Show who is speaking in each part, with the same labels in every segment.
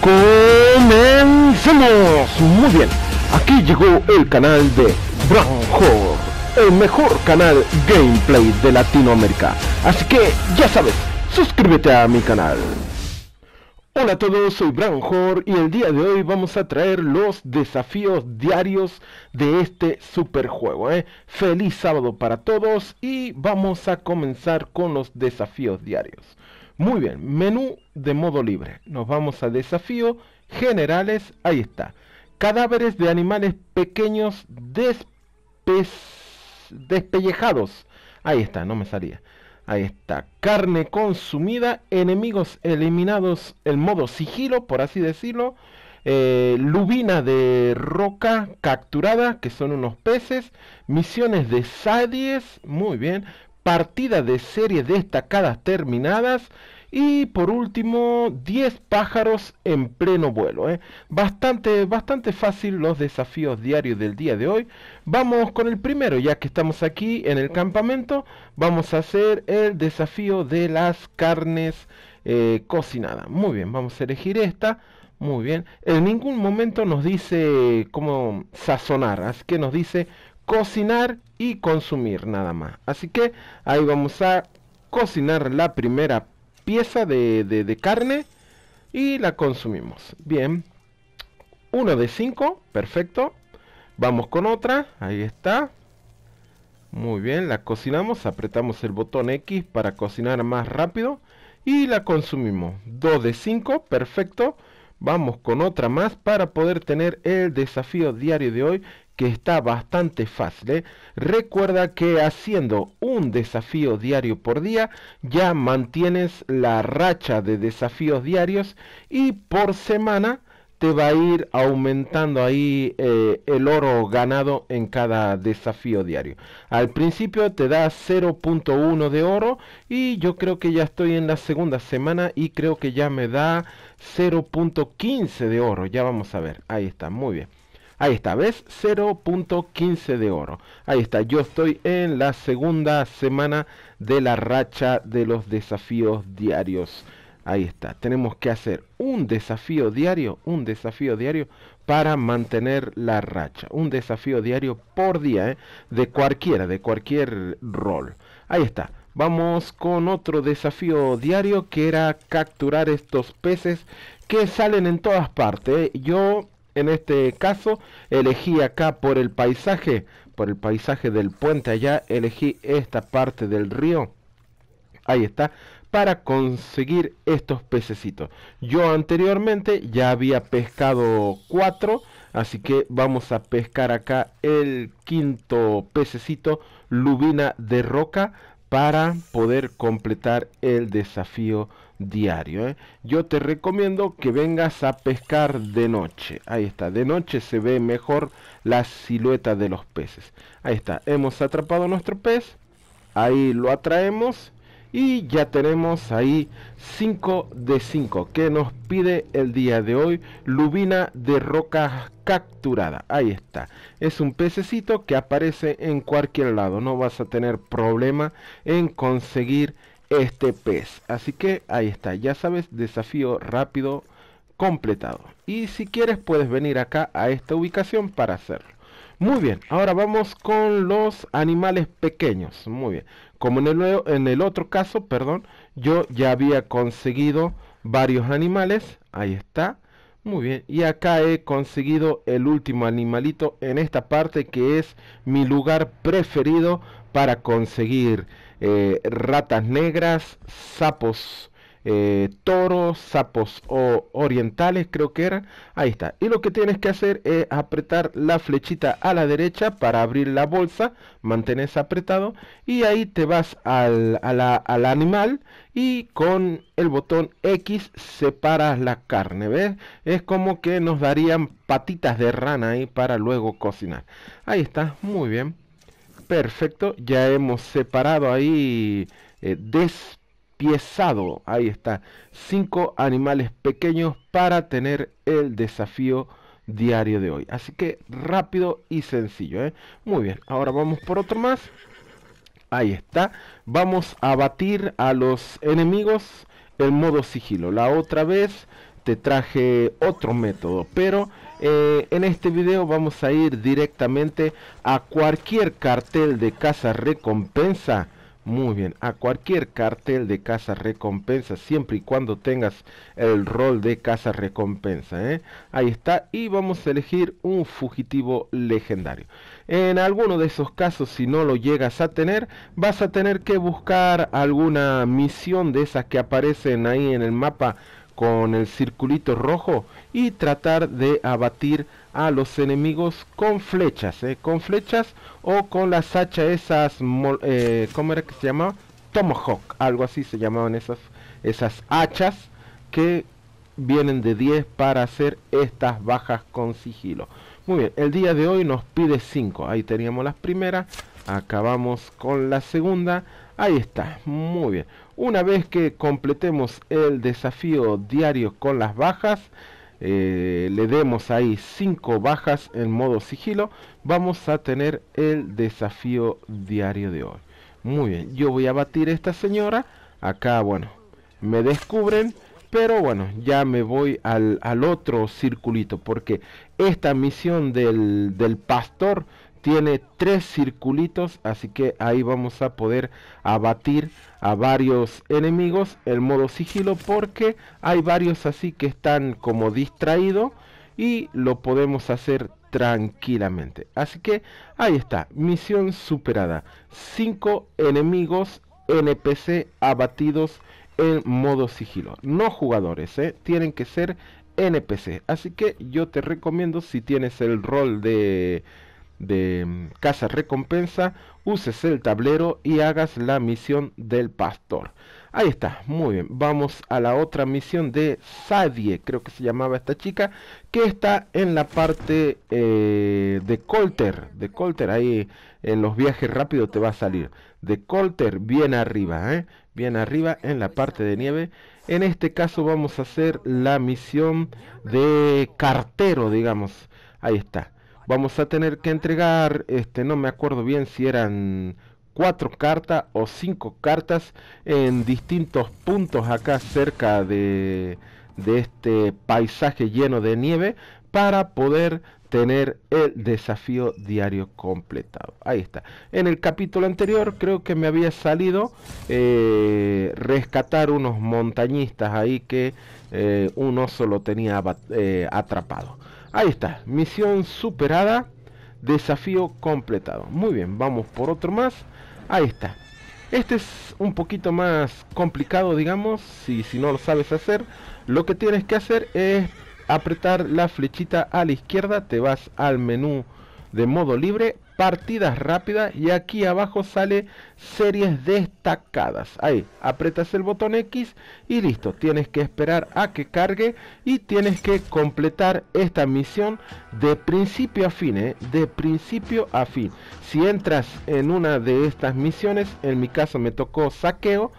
Speaker 1: ¡Comencemos! Muy bien, aquí llegó el canal de Branjo, el mejor canal gameplay de Latinoamérica. Así que, ya sabes, suscríbete a mi canal. Hola a todos, soy Branjor y el día de hoy vamos a traer los desafíos diarios de este superjuego. ¿eh? Feliz sábado para todos y vamos a comenzar con los desafíos diarios. Muy bien, menú de modo libre. Nos vamos a desafío, generales, ahí está. Cadáveres de animales pequeños despellejados. Ahí está, no me salía. Ahí está. Carne consumida, enemigos eliminados, el modo sigilo, por así decirlo. Eh, lubina de roca capturada, que son unos peces. Misiones de sadies, muy bien partida de serie destacadas terminadas y por último 10 pájaros en pleno vuelo. ¿eh? Bastante, bastante fácil los desafíos diarios del día de hoy. Vamos con el primero, ya que estamos aquí en el campamento, vamos a hacer el desafío de las carnes eh, cocinadas. Muy bien, vamos a elegir esta. Muy bien, en ningún momento nos dice cómo sazonar, así que nos dice cocinar y consumir nada más. Así que ahí vamos a cocinar la primera pieza de, carne y la consumimos. Bien, uno de 5, perfecto. Vamos con otra, ahí está. Muy bien, la cocinamos, apretamos el botón X para cocinar más rápido y la consumimos. 2 de 5, perfecto. Vamos con otra más para poder tener el desafío diario de hoy que está bastante fácil, ¿eh? recuerda que haciendo un desafío diario por día ya mantienes la racha de desafíos diarios y por semana te va a ir aumentando ahí eh, el oro ganado en cada desafío diario. Al principio te da 0.1 de oro y yo creo que ya estoy en la segunda semana y creo que ya me da 0.15 de oro. Ya vamos a ver. Ahí está, muy bien. Ahí está, ¿ves? 0.15 de oro. Ahí está, yo estoy en la segunda semana de la racha de los desafíos diarios. Ahí está, tenemos que hacer un desafío diario, un desafío diario para mantener la racha. Un desafío diario por día, ¿eh? de cualquiera, de cualquier rol. Ahí está, vamos con otro desafío diario que era capturar estos peces que salen en todas partes. ¿eh? Yo en este caso elegí acá por el paisaje, por el paisaje del puente allá, elegí esta parte del río. Ahí está, para conseguir estos pececitos. Yo anteriormente ya había pescado cuatro, así que vamos a pescar acá el quinto pececito, lubina de roca, para poder completar el desafío diario. ¿eh? Yo te recomiendo que vengas a pescar de noche. Ahí está, de noche se ve mejor la silueta de los peces. Ahí está, hemos atrapado nuestro pez, ahí lo atraemos y ya tenemos ahí 5 de 5 que nos pide el día de hoy lubina de roca capturada. Ahí está. Es un pececito que aparece en cualquier lado. No vas a tener problema en conseguir este pez. Así que ahí está, ya sabes, desafío rápido completado. Y si quieres puedes venir acá a esta ubicación para hacerlo. Muy bien, ahora vamos con los animales pequeños. Muy bien, como en el, en el otro caso, perdón, yo ya había conseguido varios animales. Ahí está. Muy bien, y acá he conseguido el último animalito en esta parte que es mi lugar preferido para conseguir eh, ratas negras, sapos eh, toros, sapos o orientales creo que era. Ahí está. Y lo que tienes que hacer es apretar la flechita a la derecha para abrir la bolsa. Mantenés apretado y ahí te vas al, al animal y con el botón X separas la carne. ¿Ves? Es como que nos darían patitas de rana ahí para luego cocinar. Ahí está. Muy bien. Perfecto, ya hemos separado ahí, eh, despiezado, ahí está, cinco animales pequeños para tener el desafío diario de hoy. Así que rápido y sencillo, ¿eh? Muy bien, ahora vamos por otro más. Ahí está, vamos a batir a los enemigos en modo sigilo. La otra vez te traje otro método, pero eh, en este video vamos a ir directamente a cualquier cartel de casa recompensa. Muy bien, a cualquier cartel de casa recompensa, siempre y cuando tengas el rol de casa recompensa. ¿eh? Ahí está, y vamos a elegir un fugitivo legendario. En alguno de esos casos, si no lo llegas a tener, vas a tener que buscar alguna misión de esas que aparecen ahí en el mapa con el circulito rojo y tratar de abatir a los enemigos con flechas, ¿eh? con flechas o con las hachas esas, eh, ¿cómo era que se llamaba? Tomahawk, algo así se llamaban esas, esas hachas que vienen de 10 para hacer estas bajas con sigilo. Muy bien, el día de hoy nos pide 5, ahí teníamos las primeras, acabamos con la segunda. Ahí está, muy bien. Una vez que completemos el desafío diario con las bajas, eh, le demos ahí cinco bajas en modo sigilo, vamos a tener el desafío diario de hoy. Muy bien, yo voy a batir a esta señora. Acá, bueno, me descubren. Pero bueno, ya me voy al, al otro circulito. Porque esta misión del, del pastor tiene tres circulitos, así que ahí vamos a poder abatir a varios enemigos en modo sigilo porque hay varios así que están como distraídos y lo podemos hacer tranquilamente. Así que ahí está, misión superada. Cinco enemigos NPC abatidos en modo sigilo. No jugadores, ¿eh? tienen que ser NPC. Así que yo te recomiendo si tienes el rol de de mm, Casa Recompensa, uses el tablero y hagas la misión del pastor. Ahí está, muy bien. Vamos a la otra misión de Sadie, creo que se llamaba esta chica, que está en la parte eh, de Colter. De Colter, ahí en los viajes rápidos te va a salir. De Colter, bien arriba, ¿eh? bien arriba en la parte de nieve. En este caso vamos a hacer la misión de cartero, digamos. Ahí está vamos a tener que entregar, este, no me acuerdo bien si eran cuatro cartas o cinco cartas en distintos puntos acá cerca de, este paisaje lleno de nieve para poder tener el desafío diario completado. Ahí está. En el capítulo anterior creo que me había salido eh, rescatar unos montañistas ahí que eh, un oso lo tenía eh, atrapado. Ahí está, misión superada, desafío completado. Muy bien, vamos por otro más. Ahí está. Este es un poquito más complicado, digamos, si, si no lo sabes hacer. Lo que tienes que hacer es apretar la flechita a la izquierda, te vas al menú de modo libre, partidas rápidas y aquí abajo sale series destacadas. Ahí, apretas el botón X y listo. Tienes que esperar a que cargue y tienes que completar esta misión de principio a fin, ¿eh? de principio a fin. Si entras en una de estas misiones, en mi caso me tocó saqueo,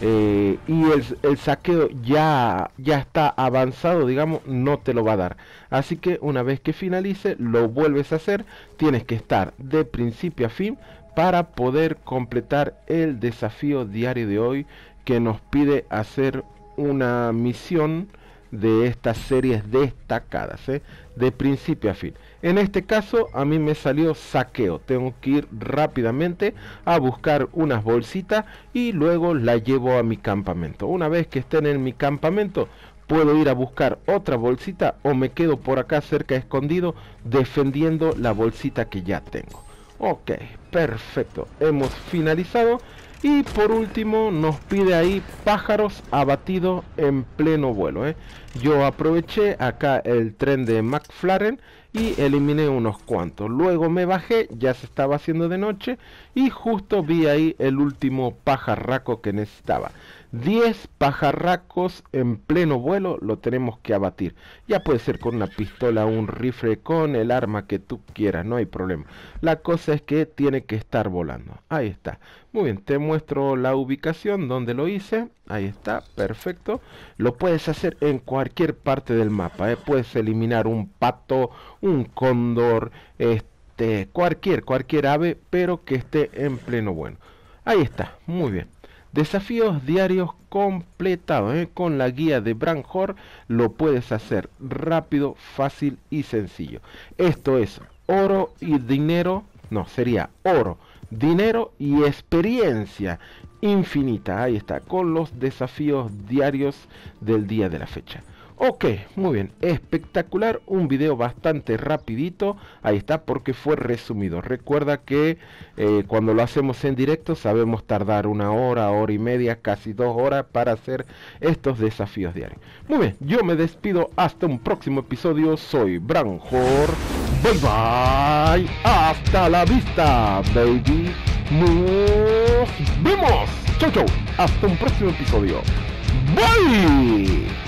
Speaker 1: eh, y el, el, saqueo ya, ya está avanzado, digamos, no te lo va a dar. Así que una vez que finalice, lo vuelves a hacer, tienes que estar de principio a fin para poder completar el desafío diario de hoy que nos pide hacer una misión de estas series destacadas, ¿eh? de principio a fin. En este caso a mí me salió saqueo, tengo que ir rápidamente a buscar unas bolsitas y luego la llevo a mi campamento. Una vez que estén en mi campamento puedo ir a buscar otra bolsita o me quedo por acá cerca escondido defendiendo la bolsita que ya tengo. Ok, perfecto, hemos finalizado y por último nos pide ahí pájaros abatidos en pleno vuelo. ¿eh? Yo aproveché acá el tren de McFlaren y eliminé unos cuantos. Luego me bajé, ya se estaba haciendo de noche y justo vi ahí el último pajarraco que necesitaba. 10 pajarracos en pleno vuelo lo tenemos que abatir. Ya puede ser con una pistola, un rifle, con el arma que tú quieras, no hay problema. La cosa es que tiene que estar volando. Ahí está. Muy bien, te muestro la ubicación donde lo hice. Ahí está, perfecto. Lo puedes hacer en cualquier parte del mapa. ¿eh? Puedes eliminar un pato, un cóndor, este, cualquier, cualquier ave, pero que esté en pleno vuelo. Ahí está, muy bien. Desafíos diarios completados. ¿eh? Con la guía de Branhor lo puedes hacer rápido, fácil y sencillo. Esto es oro y dinero. No, sería oro, dinero y experiencia infinita. Ahí está, con los desafíos diarios del día de la fecha. Ok, muy bien, espectacular, un video bastante rapidito, ahí está porque fue resumido. Recuerda que eh, cuando lo hacemos en directo sabemos tardar una hora, hora y media, casi dos horas para hacer estos desafíos diarios. Muy bien, yo me despido hasta un próximo episodio, soy Branjor, bye bye, hasta la vista, baby, nos vemos, chau chau, hasta un próximo episodio, bye.